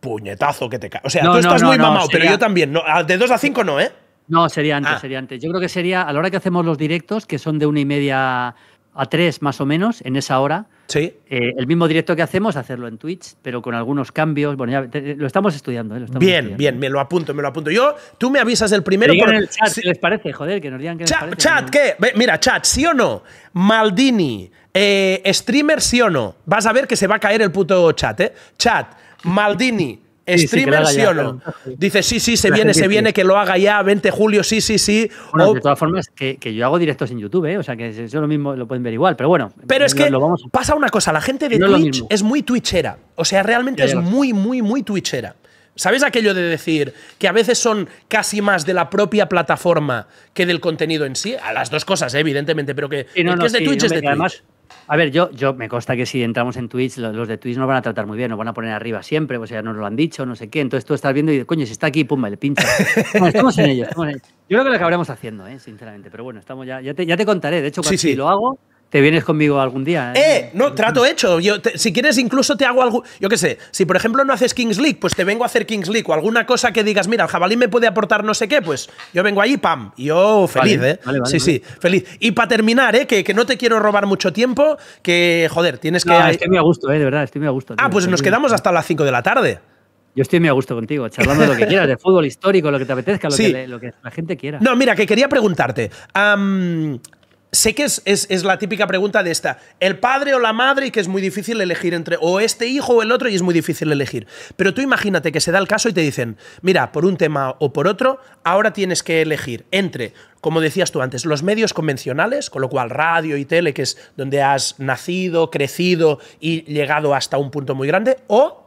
puñetazo que te cae. O sea, tú estás muy mamado, pero yo también. Ah, de 2 a 5 no, ¿eh? No, sería antes, ah. sería antes. Yo creo que sería a la hora que hacemos los directos, que son de una y media a tres, más o menos en esa hora. Sí. Eh, el mismo directo que hacemos, hacerlo en Twitch, pero con algunos cambios. Bueno, ya lo estamos estudiando. ¿eh? bien, bien, me lo apunto, me lo apunto. Yo, tú me avisas el primero. el chat, les parece? Joder, que nos digan que. chat, ¿qué? Mira, chat, ¿sí o no? Maldini, eh, streamer, ¿sí o no? Vas a ver que se va a caer el puto chat, ¿eh? Chat, Maldini, ¿Streamer sí, o no? Dice, sí, sí, se viene, se viene, que lo haga ya, 20 de julio, sí, sí, sí. de todas formas, que, yo hago directos en YouTube, ¿eh? o sea, que eso lo mismo lo pueden ver igual, pero bueno. Pero eh, es que pasa una cosa, la gente de Twitch es muy twitchera, o sea, realmente es muy, muy, muy twitchera. ¿Sabéis aquello de decir que a veces son casi más de la propia plataforma que del contenido en sí? A las dos cosas, ¿eh? evidentemente, pero que, es de Twitch es de Twitch. A ver, yo, yo me consta que si entramos en Twitch, los de Twitch nos van a tratar muy bien, nos van a poner arriba siempre, pues ya nos lo han dicho, no sé qué. Entonces tú estás viendo y dices, coño, si está aquí, pumba, el pincha. estamos en ello. Estamos en Yo creo que lo acabaremos haciendo, ¿eh? sinceramente. Pero bueno, estamos ya, ya te, contaré. De hecho, cuando sí, lo hago, te vienes conmigo algún día. ¿eh? eh no, trato hecho. si quieres, incluso te hago algo. Yo qué sé, si por ejemplo no haces Kings League, pues te vengo a hacer Kings League o alguna cosa que digas, mira, el jabalí me puede aportar no sé qué, pues yo vengo allí, pam. Yo feliz, ¿eh? Vale, vale, sí, sí, feliz. Y para terminar, ¿eh? Que, no te quiero robar mucho tiempo, que joder, tienes que. Estoy muy a gusto, ¿eh? De verdad, estoy muy a gusto. Ah, pues nos quedamos hasta las 5 de la tarde. Yo estoy muy a gusto contigo, charlando lo que quieras, de fútbol histórico, lo que te apetezca, lo, que, la gente quiera. No, mira, que quería preguntarte sé que es, es, la típica pregunta de esta, el padre o la madre, y que es muy difícil elegir entre, o este hijo o el otro, y es muy difícil elegir. Pero tú imagínate que se da el caso y te dicen, mira, por un tema o por otro, ahora tienes que elegir entre, como decías tú antes, los medios convencionales, con lo cual radio y tele, que es donde has nacido, crecido y llegado hasta un punto muy grande, o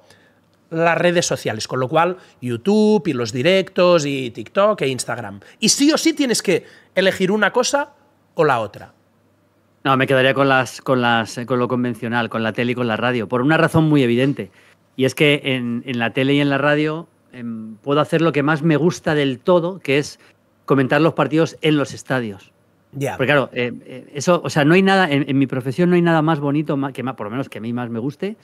las redes sociales, con lo cual YouTube y los directos y TikTok e Instagram. Y sí o sí tienes que elegir una cosa o la otra? No, me quedaría con, las, con, las, eh, con lo convencional, con la tele y con la radio, por una razón muy evidente. Y es que en, en la tele y en la radio em, puedo hacer lo que más me gusta del todo, que es comentar los partidos en los estadios. Porque claro, eh, eh, eso, o sea, no hay nada, en, mi profesión no hay nada más bonito, que más, por lo menos que a mí más me guste,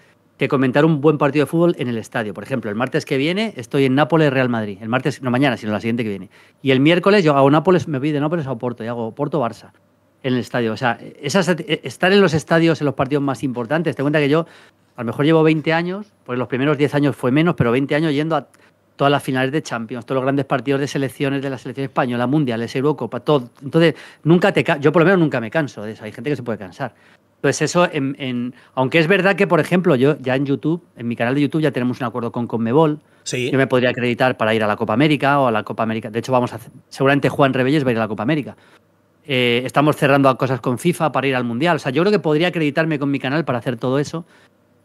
que comentar un buen partido de fútbol en el estadio. Por ejemplo, el martes que viene estoy en Nápoles, Real Madrid. El martes, no mañana, sino la siguiente que viene. Y el miércoles yo hago Nápoles, me voy de Nápoles a Oporto y hago Porto-Barça en el estadio. O sea, estar en los estadios en los partidos más importantes. Te cuenta que yo a lo mejor llevo 20 años, pues los primeros 10 años fue menos, pero 20 años yendo a todas las finales de Champions, todos los grandes partidos de selecciones de la selección española, mundiales, Eurocopa, todo. Entonces, nunca te yo por lo menos nunca me canso de eso. Hay gente que se puede cansar. Entonces eso, en, aunque es verdad que, por ejemplo, yo ya en YouTube, en mi canal de YouTube ya tenemos un acuerdo con Conmebol, sí. yo me podría acreditar para ir a la Copa América o a la Copa América. De hecho, vamos a seguramente Juan Rebelles va a ir a la Copa América. Eh, estamos cerrando cosas con FIFA para ir al Mundial. O sea, yo creo que podría acreditarme con mi canal para hacer todo eso,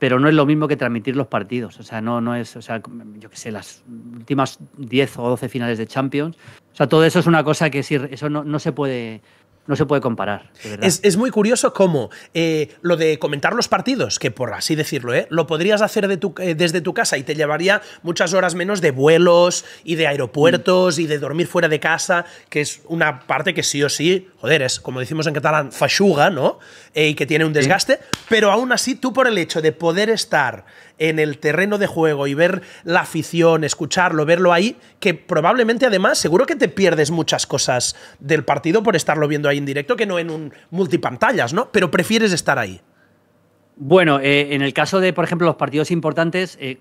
pero no es lo mismo que transmitir los partidos. O sea, no, no es, o sea, yo qué sé, las últimas 10 o 12 finales de Champions. O sea, todo eso es una cosa que sí, eso no, no se puede no se puede comparar. Es, es, muy curioso cómo eh, lo de comentar los partidos, que por así decirlo, eh, lo podrías hacer eh, desde tu casa y te llevaría muchas horas menos de vuelos y de aeropuertos y de dormir fuera de casa, que es una parte que sí o sí, joder, es como decimos en catalán, fachuga, ¿no? y que tiene un desgaste, pero aún así tú por el hecho de poder estar en el terreno de juego y ver la afición, escucharlo, verlo ahí, que probablemente además seguro que te pierdes muchas cosas del partido por estarlo viendo ahí en directo que no en un multipantallas, ¿no? Pero prefieres estar ahí. Bueno, eh, en el caso de, por ejemplo, los partidos importantes, eh,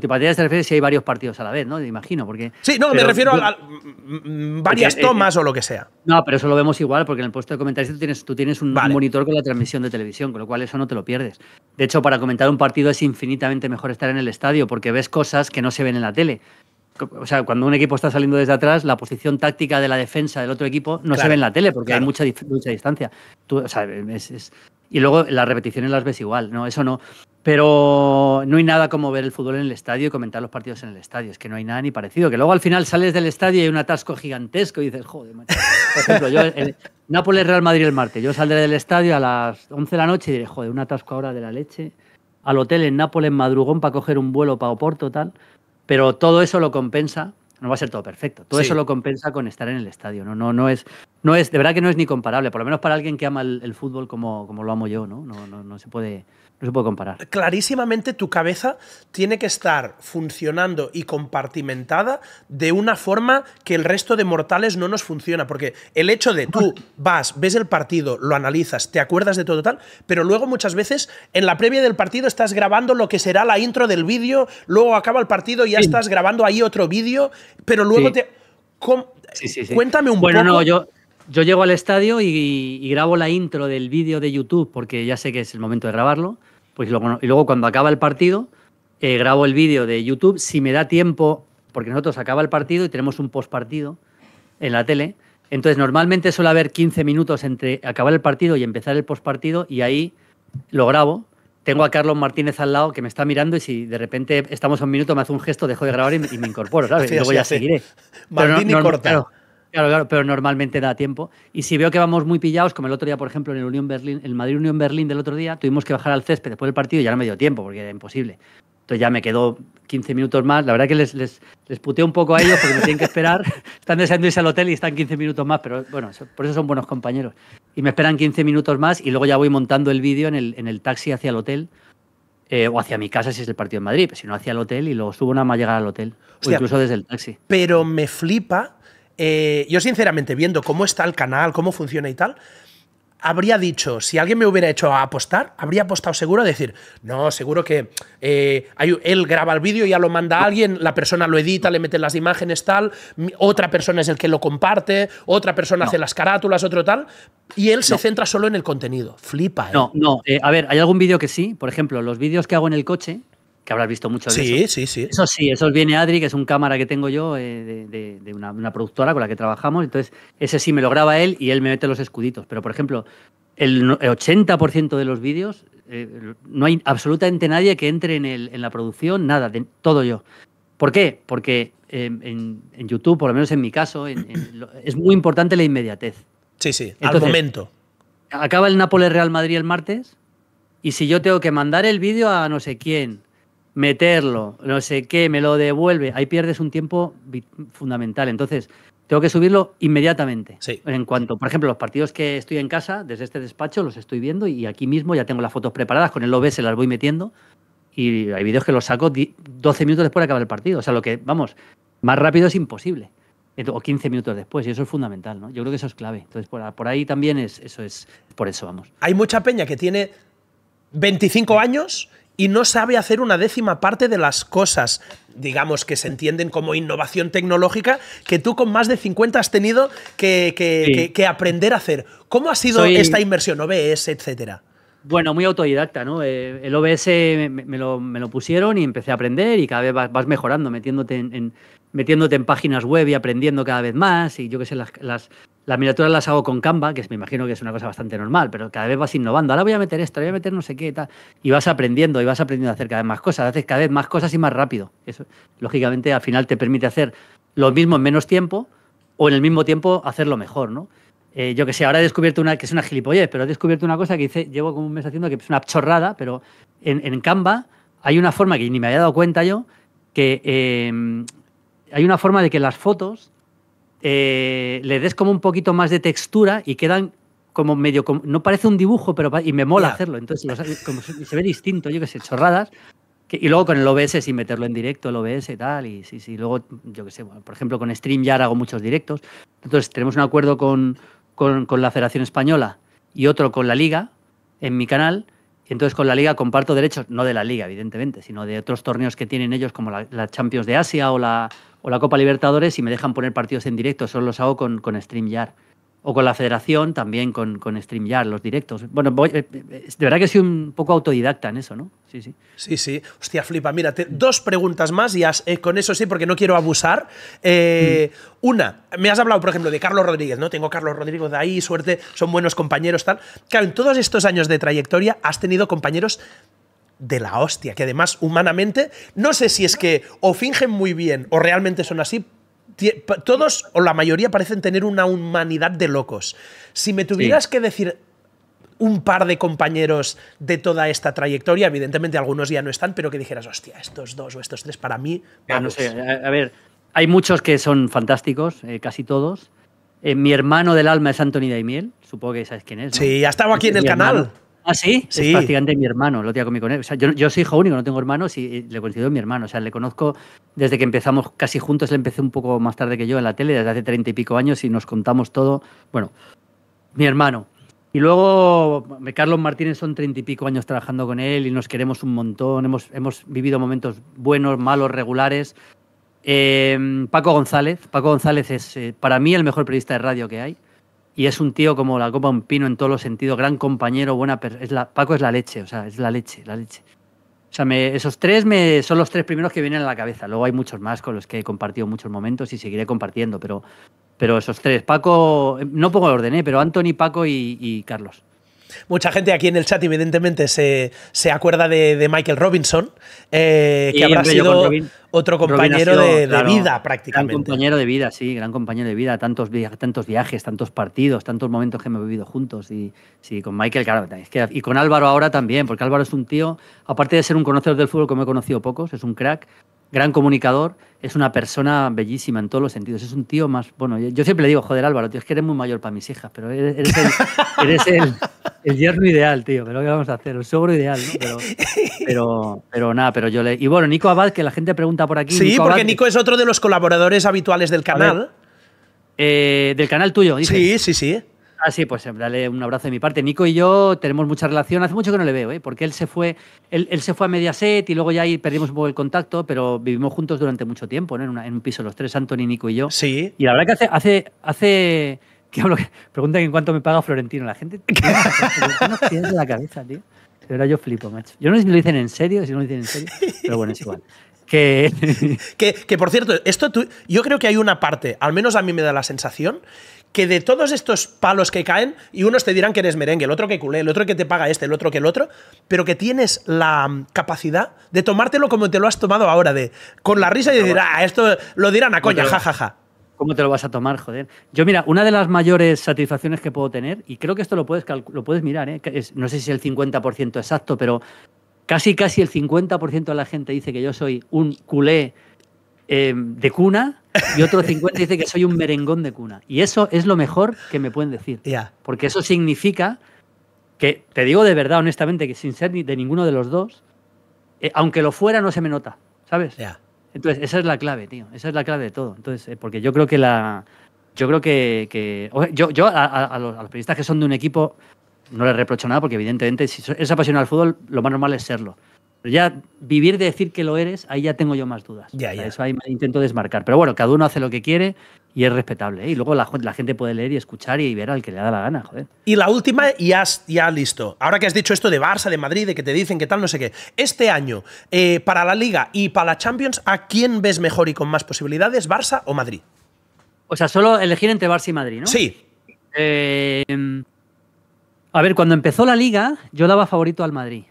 se refiere si hay varios partidos a la vez, ¿no? Imagino, porque... Sí, no, me refiero a, mm, mm, varias eh, tomas eh, o lo que sea. No, pero eso lo vemos igual, porque en el puesto de comentarios tú tienes, un monitor con la transmisión de televisión, con lo cual eso no te lo pierdes. De hecho, para comentar un partido es infinitamente mejor estar en el estadio, porque ves cosas que no se ven en la tele. O sea, cuando un equipo está saliendo desde atrás, la posición táctica de la defensa del otro equipo no se ve en la tele porque hay mucha, mucha distancia. o sea, es, y luego las repeticiones las ves igual, ¿no? Eso no. Pero no hay nada como ver el fútbol en el estadio y comentar los partidos en el estadio. Es que no hay nada ni parecido. Que luego al final sales del estadio y hay un atasco gigantesco y dices, joder, macho. Por ejemplo, yo, Nápoles Real Madrid el martes. Yo saldré del estadio a las 11 de la noche y diré, joder, un atasco ahora de la leche. Al hotel en Nápoles, en madrugón, para coger un vuelo para Oporto, tal. Pero todo eso lo compensa no va a ser todo perfecto. Todo eso lo compensa con estar en el estadio, ¿no? No, no es, no es, de verdad que no es ni comparable, por lo menos para alguien que ama el, fútbol como, como lo amo yo, ¿no? No, no, no se puede no se puede comparar. Clarísimamente tu cabeza tiene que estar funcionando y compartimentada de una forma que el resto de mortales no nos funciona, porque el hecho de tú vas, ves el partido, lo analizas, te acuerdas de todo tal, pero luego muchas veces en la previa del partido estás grabando lo que será la intro del vídeo, luego acaba el partido y ya estás grabando ahí otro vídeo, pero luego te... Cuéntame un poco. yo, yo llego al estadio y, grabo la intro del vídeo de YouTube porque ya sé que es el momento de grabarlo. Pues y luego cuando acaba el partido, eh, grabo el vídeo de YouTube. Si me da tiempo, porque nosotros acaba el partido y tenemos un postpartido en la tele. Entonces, normalmente suele haber 15 minutos entre acabar el partido y empezar el postpartido y ahí lo grabo. Tengo a Carlos Martínez al lado que me está mirando y si de repente estamos a un minuto me hace un gesto, dejo de grabar y me, incorporo, ¿sabes? luego seguiré. Martín y Claro, claro, pero normalmente da tiempo. Y si veo que vamos muy pillados, como el otro día, por ejemplo, en el Unión Berlín, el Madrid Unión Berlín del otro día, tuvimos que bajar al césped después del partido y ya no me dio tiempo porque era imposible. Entonces ya me quedó 15 minutos más. La verdad que les, les, les puteo un poco a ellos porque me tienen que esperar. Están deseando irse al hotel y están 15 minutos más, pero bueno, por eso son buenos compañeros. Y me esperan 15 minutos más y luego ya voy montando el vídeo en el, en el taxi hacia el hotel. Eh, o hacia mi casa si es el partido en Madrid, pero si no hacia el hotel y luego subo nada más llegar al hotel, o, incluso desde el taxi. Pero me flipa eh, yo sinceramente, viendo cómo está el canal, cómo funciona y tal, habría dicho, si alguien me hubiera hecho apostar, habría apostado seguro a decir, no, seguro que eh, él graba el vídeo, ya lo manda a alguien, la persona lo edita, le mete las imágenes, tal, otra persona es el que lo comparte, otra persona hace las carátulas, otro tal, y él se centra solo en el contenido. Flipa, ¿eh? No, no, eh, a ver, hay algún vídeo que sí, por ejemplo, los vídeos que hago en el coche, que habrás visto mucho de eso. Sí, sí, sí. Eso sí, eso viene Adri, que es un cámara que tengo yo eh, de, una, productora con la que trabajamos. Entonces, ese sí me lo graba él y él me mete los escuditos. Pero, por ejemplo, el 80% de los vídeos, eh, no hay absolutamente nadie que entre en, la producción, nada, todo yo. ¿Por qué? Porque eh, en, YouTube, por lo menos en mi caso, es muy importante la inmediatez. Sí, sí, al momento. Acaba el Nápoles Real Madrid el martes y si yo tengo que mandar el vídeo a no sé quién, meterlo, no sé qué, me lo devuelve. Ahí pierdes un tiempo fundamental. Entonces, tengo que subirlo inmediatamente. Sí. En cuanto, por ejemplo, los partidos que estoy en casa, desde este despacho los estoy viendo y aquí mismo ya tengo las fotos preparadas, con el OBS las voy metiendo y hay vídeos que los saco 12 minutos después de acabar el partido. O sea, lo que, vamos, más rápido es imposible. O 15 minutos después, y eso es fundamental, ¿no? Yo creo que eso es clave. Entonces, por, ahí también es, eso es, por eso vamos. Hay mucha peña que tiene 25 años y no sabe hacer una décima parte de las cosas, digamos, que se entienden como innovación tecnológica, que tú con más de 50 has tenido que, aprender a hacer. ¿Cómo ha sido esta inversión, OBS, etcétera? Bueno, muy autodidacta, ¿no? Eh, el OBS me, lo, pusieron y empecé a aprender y cada vez vas, mejorando, metiéndote en, metiéndote en páginas web y aprendiendo cada vez más. Y yo que sé, las, las, las, miniaturas las hago con Canva, que me imagino que es una cosa bastante normal, pero cada vez vas innovando. Ahora voy a meter esto, voy a meter no sé qué y tal. Y vas aprendiendo y vas aprendiendo a hacer cada vez más cosas. Haces cada vez más cosas y más rápido. Eso, lógicamente, al final te permite hacer lo mismo en menos tiempo o en el mismo tiempo hacerlo mejor, ¿no? Eh, yo que sé, ahora he descubierto una que es una gilipollez, pero he descubierto una cosa que dice llevo como un mes haciendo que es una chorrada, pero en, en Canva hay una forma que ni me había dado cuenta yo, que em, hay una forma de que las fotos eh, le des como un poquito más de textura y quedan como medio, no parece un dibujo, pero y me mola hacerlo. Entonces se, ve distinto, yo que sé, chorradas. y luego con el OBS, sin meterlo en directo, el OBS y tal. Y sí, luego, yo que sé, por ejemplo, con StreamYard hago muchos directos. Entonces tenemos un acuerdo con, con, la Federación Española y otro con la Liga en mi canal. Y entonces con la liga comparto derechos, no de la liga, evidentemente, sino de otros torneos que tienen ellos, como la Champions de Asia o la, o la Copa Libertadores y me dejan poner partidos en directo, solo los hago con, con StreamYard. O con la federación también con, con StreamYard, los directos. Bueno, eh, eh, de verdad que soy un poco autodidacta en eso, ¿no? Sí, sí. Sí, sí. Hostia, flipa. Mira, dos preguntas más y eh, con eso sí, porque no quiero abusar. Mm. Una, me has hablado, por ejemplo, de Carlos Rodríguez, ¿no? Tengo Carlos Rodríguez de ahí, suerte, son buenos compañeros, tal. Claro, en todos estos años de trayectoria has tenido compañeros de la hostia, que además humanamente, no sé si es que o fingen muy bien o realmente son así, todos o la mayoría parecen tener una humanidad de locos. Si me tuvieras que decir un par de compañeros de toda esta trayectoria, evidentemente algunos ya no están, pero que dijeras, hostia, estos dos o estos tres para mí... no sé, a ver, hay muchos que son fantásticos, eh, casi todos. Eh, mi hermano del alma es Anthony Daimiel, supongo que sabes quién es. Sí, ha estado aquí en el canal. Ah, sí, sí. Es prácticamente mi hermano, lo tenía conmigo O sea, yo, soy hijo único, no tengo hermanos y, le le considero mi hermano. O sea, le conozco desde que empezamos casi juntos, le empecé un poco más tarde que yo en la tele, desde hace treinta y pico años y nos contamos todo. Bueno, mi hermano. Y luego, Carlos Martínez son treinta y pico años trabajando con él y nos queremos un montón. Hemos, hemos vivido momentos buenos, malos, regulares. Eh, Paco González. Paco González es eh, para mí el mejor periodista de radio que hay y es un tío como la copa un pino en todos los sentidos, gran compañero, buena persona. Paco es la leche, o sea, es la leche, la leche. O sea, esos tres me, son los tres primeros que vienen a la cabeza. Luego hay muchos más con los que he compartido muchos momentos y seguiré compartiendo, pero, pero esos tres. Paco, eh, no pongo el orden, ¿eh? pero Anthony, Paco y Carlos. Mucha gente aquí en el chat, evidentemente, se, acuerda de, Michael Robinson, eh, que habrá sido otro compañero de, vida prácticamente. Gran compañero de vida, sí, gran compañero de vida. Tantos, tantos viajes, tantos partidos, tantos momentos que hemos vivido juntos. Y sí, con Michael, claro, y con Álvaro ahora también, porque Álvaro es un tío, aparte de ser un conocedor del fútbol, como he conocido pocos, es un crack gran comunicador, es una persona bellísima en todos los sentidos. Es un tío más. Bueno, yo, siempre le digo, joder, Álvaro, tío, es que eres muy mayor para mis hijas, pero eres, el, yerno ideal, tío. Pero ¿qué vamos a hacer? El sobro ideal, ¿no? Pero, pero, nada, pero yo le. Y bueno, Nico Abad, que la gente pregunta por aquí. Sí, porque Nico es otro de los colaboradores habituales del canal. Eh, del canal tuyo, Dice. Sí, sí, sí. Ah, sí, pues eh, dale un abrazo de mi parte. Nico y yo tenemos mucha relación. Hace mucho que no le veo, ¿eh? porque él se fue, él, se fue a Mediaset y luego ya ahí perdimos un poco el contacto, pero vivimos juntos durante mucho tiempo, ¿no? En, un piso los tres, Anthony, Nico y yo. Sí. Y la verdad que hace, hace, hace que hablo, Pregunta en cuánto me paga Florentino. La gente Florentino tienes la cabeza, tío. Pero yo flipo, macho. Yo no sé si lo dicen en serio, si no lo dicen en serio, pero bueno, es igual. Que... que, que, por cierto, esto yo creo que hay una parte, al menos a mí me da la sensación, que de todos estos palos que caen, y unos te dirán que eres merengue, el otro que culé, el otro que te paga este, el otro que el otro, pero que tienes la capacidad de tomártelo como te lo has tomado ahora, de con la risa y decir, ah, esto lo dirán a coña, jajaja. ¿Cómo te lo vas a tomar, joder? Yo, mira, una de las mayores satisfacciones que puedo tener, y creo que esto lo puedes, lo puedes mirar, ¿eh? no sé si es el 50% exacto, pero casi, casi el 50% de la gente dice que yo soy un culé Em, de cuna y otro 50 dice que soy un merengón de cuna. Y eso es lo mejor que me pueden decir. Porque eso significa que, te digo de verdad, honestamente, que sin ser ni de ninguno de los dos, eh, aunque lo fuera, no se me nota, ¿sabes? Entonces, esa es la clave, tío. Esa es la clave de todo. Entonces, eh, porque yo creo que la. Yo creo que. yo a, los, periodistas que son de un equipo no les reprocho nada, porque evidentemente, si es apasionado al fútbol, lo más normal es serlo ya vivir de decir que lo eres, ahí ya tengo yo más dudas. Ya, ya. Eso ahí intento desmarcar. Pero bueno, cada uno hace lo que quiere y es respetable. ¿eh? Y luego la, gente puede leer y escuchar y ver al que le da la gana, joder. Y la última, y ya, ya listo. Ahora que has dicho esto de Barça, de Madrid, de que te dicen que tal, no sé qué. Este año, eh, para la Liga y para la Champions, ¿a quién ves mejor y con más posibilidades, Barça o Madrid? O sea, solo elegir entre Barça y Madrid, ¿no? Sí. Eh, a ver, cuando empezó la Liga, yo daba favorito al Madrid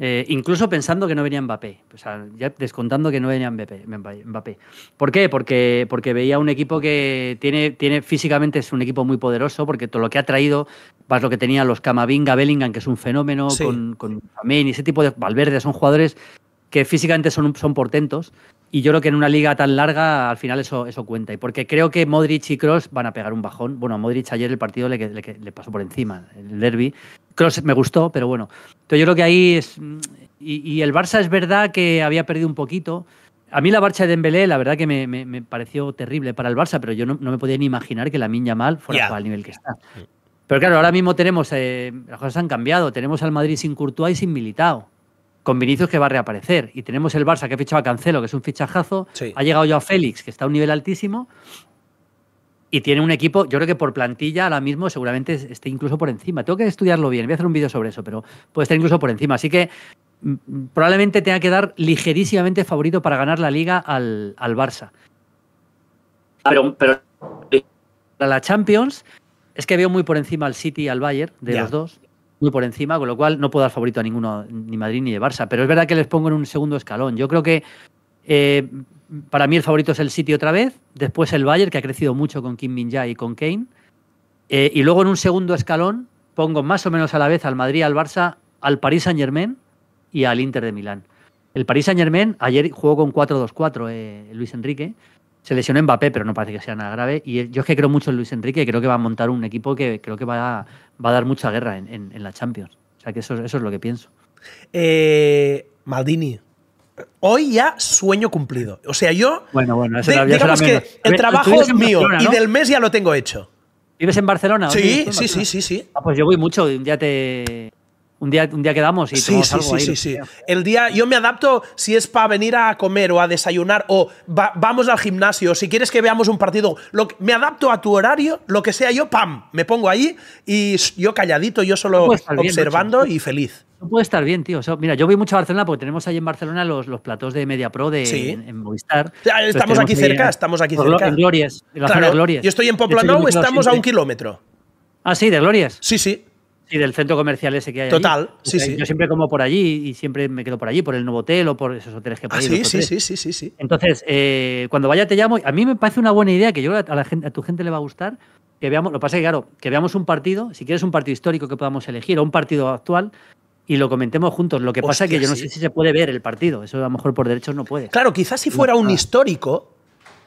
eh, incluso pensando que no venía Mbappé, o sea, ya descontando que no venía Mbappé. ¿Por qué? Porque, porque veía un equipo que tiene, tiene físicamente es un equipo muy poderoso, porque todo lo que ha traído, más lo que tenía los Camavinga, Bellingham, que es un fenómeno, con, con y ese tipo de Valverde, son jugadores que físicamente son, son portentos. Y yo creo que en una liga tan larga al final eso, eso cuenta. Y porque creo que Modric y Cross van a pegar un bajón. Bueno, a Modric ayer el partido le, le, le pasó por encima, el derby. Cross me gustó, pero bueno. Entonces yo creo que ahí es... Mm, y, el Barça es verdad que había perdido un poquito. A mí la marcha de Dembélé, la verdad que me, pareció terrible para el Barça, pero yo no, me podía ni imaginar que la Minya Mal fuera al nivel que está. Pero claro, ahora mismo tenemos, eh, las cosas han cambiado, tenemos al Madrid sin Courtois y sin Militao, con Vinicius que va a reaparecer, y tenemos el Barça que ha fichado a Cancelo, que es un fichajazo, ha llegado yo a Félix, que está a un nivel altísimo, y tiene un equipo, yo creo que por plantilla ahora mismo seguramente esté incluso por encima. Tengo que estudiarlo bien, voy a hacer un vídeo sobre eso, pero puede estar incluso por encima. Así que mm, mm, probablemente tenga que dar ligerísimamente favorito para ganar la liga al, Barça. Pero, pero para la Champions es que veo muy por encima al City y al Bayern de los dos, muy por encima, con lo cual no puedo dar favorito a ninguno, ni Madrid ni de Barça. Pero es verdad que les pongo en un segundo escalón. Yo creo que eh, para mí el favorito es el City otra vez, después el Bayern, que ha crecido mucho con Kim Min Jae y con Kane. Eh, y luego en un segundo escalón pongo más o menos a la vez al Madrid, al Barça, al Paris Saint Germain y al Inter de Milán. El Paris Saint Germain ayer jugó con 4-2-4 eh, Luis Enrique. Se lesionó Mbappé, pero no parece que sea nada grave. Y eh, yo es que creo mucho en Luis Enrique, creo que va a montar un equipo que creo que va a, dar mucha guerra en, la Champions. O sea que eso, es lo que pienso. Maldini, hoy ya sueño cumplido. O sea, yo. Bueno, bueno, eso digamos que el trabajo es mío y del mes ya lo tengo hecho. ¿Vives en Barcelona? Sí, sí, sí, sí, sí. Ah, pues yo voy mucho, ya te. Un día, un día quedamos y sí, sí, sí, sí, El día, yo me adapto si es para venir a comer o a desayunar o vamos al gimnasio, si quieres que veamos un partido, me adapto a tu horario, lo que sea yo, pam, me pongo ahí y yo calladito, yo solo observando y feliz. No puede estar bien, tío. mira, yo voy mucho a Barcelona porque tenemos ahí en Barcelona los, los platos de Media Pro de, en, Movistar. estamos aquí cerca, estamos aquí cerca. Yo estoy en Poplano, estamos a un kilómetro. Ah, sí, de Glorias. Sí, sí. Sí, del centro comercial ese que hay. Total, sí, sí. Yo siempre como por allí y siempre me quedo por allí, por el nuevo hotel o por esos hoteles que ah, sí, sí, sí, sí, sí, sí. Entonces, eh, cuando vaya te llamo. A mí me parece una buena idea que yo a, la gente, a tu gente le va a gustar. Que veamos, lo que pasa es que, claro, que veamos un partido, si quieres un partido histórico que podamos elegir o un partido actual, y lo comentemos juntos. Lo que pasa es que yo no sé si se puede ver el partido. Eso a lo mejor por derechos no puede. Claro, quizás si fuera un ah. histórico,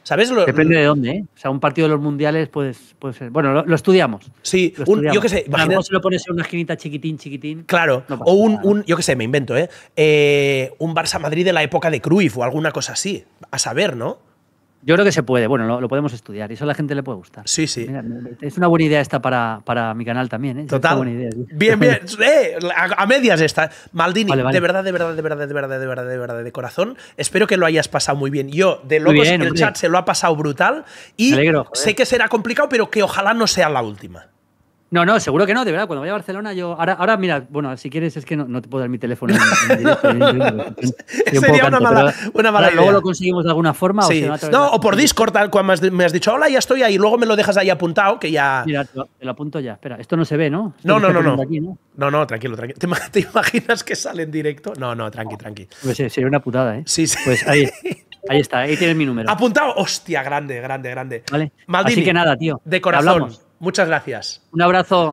¿Sabes? Depende de dónde, ¿eh? O sea, un partido de los mundiales puede ser. Bueno, lo, estudiamos. Sí, yo qué sé. no lo pones en una esquinita chiquitín, chiquitín. Claro. o un, yo qué sé, me invento, ¿eh? eh un Barça Madrid de la época de Cruyff o alguna cosa así. A saber, ¿no? Yo creo que se puede, bueno, lo, podemos estudiar y eso a la gente le puede gustar. Sí, sí. es una buena idea esta para, para mi canal también, ¿eh? Total. Bien, bien. Eh, a, medias esta. Maldini, de verdad, de verdad, de verdad, de verdad, de verdad, de verdad, de corazón. Espero que lo hayas pasado muy bien. Yo, de locos, en el chat se lo ha pasado brutal y sé que será complicado, pero que ojalá no sea la última. No, no, seguro que no, de verdad. Cuando vaya a Barcelona, yo. Ahora, ahora mira, bueno, si quieres, es que no, te puedo dar mi teléfono. Sería una mala, mala idea. Luego lo conseguimos de alguna forma. Sí. O no, o por Discord, tal cual me has, dicho, hola, ya estoy ahí. Luego me lo dejas ahí apuntado, que ya. Mira, te lo, apunto ya. Espera, esto no se ve, ¿no? no, no, no. No. no. tranquilo, tranquilo. ¿Te, imaginas que sale en directo? No, no, tranqui, tranqui. Pues, eh, sería una putada, ¿eh? Sí, sí. Pues ahí. Ahí está, ahí tienes mi número. Apuntado, hostia, grande, grande, grande. Vale. Así que nada, tío. De corazón. Muchas gracias. Un abrazo.